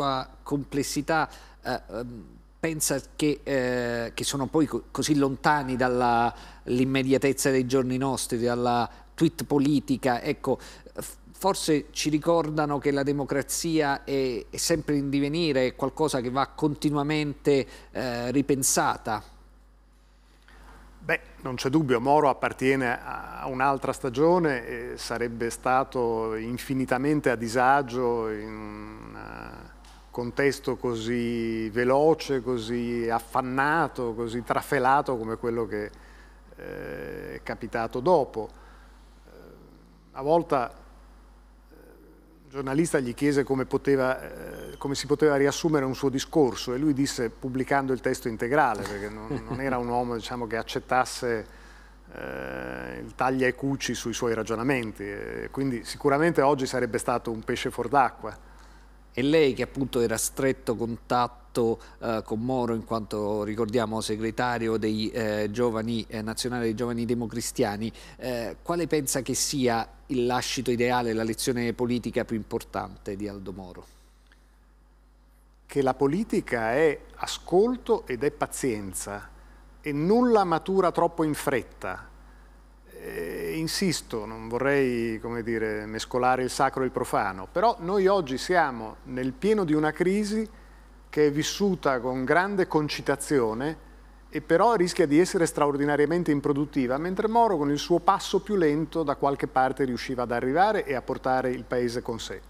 sua complessità eh, ehm, pensa che, eh, che, sono poi co così lontani dall'immediatezza dei giorni nostri, dalla tweet politica, ecco, forse ci ricordano che la democrazia è, è, sempre in divenire, è qualcosa che va continuamente eh, ripensata? Beh, non c'è dubbio, Moro appartiene a un'altra stagione, e sarebbe stato infinitamente a disagio in contesto così veloce, così affannato, così trafelato come quello che eh, è capitato dopo. Una eh, volta eh, un giornalista gli chiese come, poteva, come, si poteva riassumere un suo discorso e lui disse pubblicando il testo integrale, perché non, non era un uomo diciamo, che accettasse eh, il taglia e cuci sui suoi ragionamenti, quindi sicuramente oggi sarebbe stato un pesce fuor d'acqua e lei che appunto era a stretto contatto eh, con Moro in quanto ricordiamo segretario dei eh, giovani eh, nazionale dei giovani democristiani, eh, quale pensa che sia il lascito ideale, la lezione politica più importante di Aldo Moro? Che la politica è ascolto ed è pazienza e nulla matura troppo in fretta insisto, non vorrei come dire, mescolare il sacro e il profano, però noi oggi siamo nel pieno di una crisi che è vissuta con grande concitazione e però rischia di essere straordinariamente improduttiva, mentre Moro con il suo passo più lento da qualche parte riusciva ad arrivare e a portare il Paese con sé.